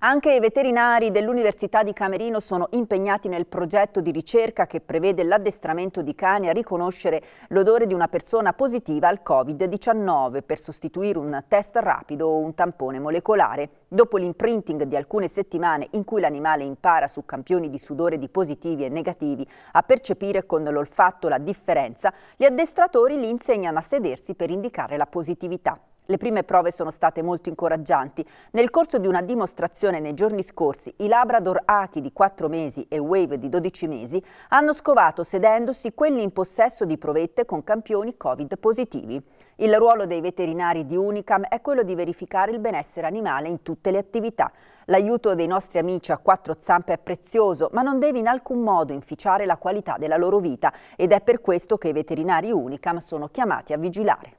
Anche i veterinari dell'Università di Camerino sono impegnati nel progetto di ricerca che prevede l'addestramento di cani a riconoscere l'odore di una persona positiva al Covid-19 per sostituire un test rapido o un tampone molecolare. Dopo l'imprinting di alcune settimane in cui l'animale impara su campioni di sudore di positivi e negativi a percepire con l'olfatto la differenza, gli addestratori li insegnano a sedersi per indicare la positività. Le prime prove sono state molto incoraggianti. Nel corso di una dimostrazione nei giorni scorsi, i Labrador Aki di 4 mesi e Wave di 12 mesi hanno scovato sedendosi quelli in possesso di provette con campioni Covid positivi. Il ruolo dei veterinari di Unicam è quello di verificare il benessere animale in tutte le attività. L'aiuto dei nostri amici a quattro zampe è prezioso, ma non deve in alcun modo inficiare la qualità della loro vita ed è per questo che i veterinari Unicam sono chiamati a vigilare.